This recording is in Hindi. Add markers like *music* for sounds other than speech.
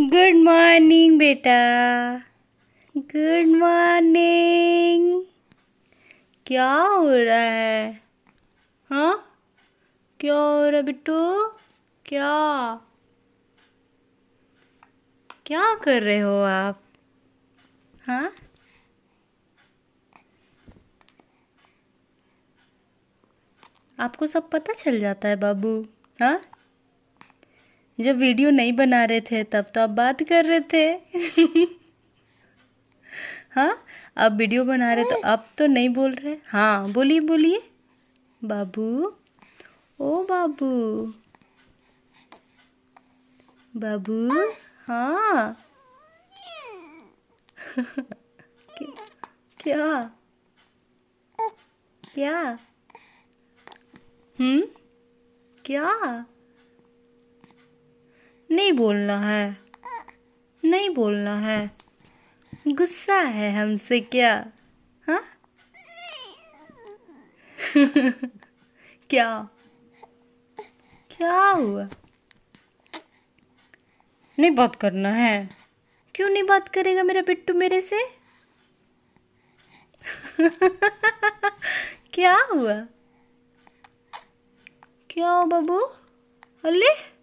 गुड मॉर्निंग बेटा गुड मॉर्निंग क्या हो रहा है हाँ क्या हो रहा बिट्टू क्या क्या कर रहे हो आप हाँ आपको सब पता चल जाता है बाबू हाँ जब वीडियो नहीं बना रहे थे तब तो आप बात कर रहे थे हाँ आप वीडियो बना रहे तो अब तो नहीं बोल रहे हाँ बोलिए बोलिए बाबू ओ बाबू बाबू हाँ क्या क्या हम्म क्या नहीं बोलना है नहीं बोलना है गुस्सा है हमसे क्या हाँ *laughs* क्या क्या हुआ नहीं बात करना है क्यों नहीं बात करेगा मेरा बिट्टू मेरे से *laughs* क्या हुआ क्या बाबू अल्ली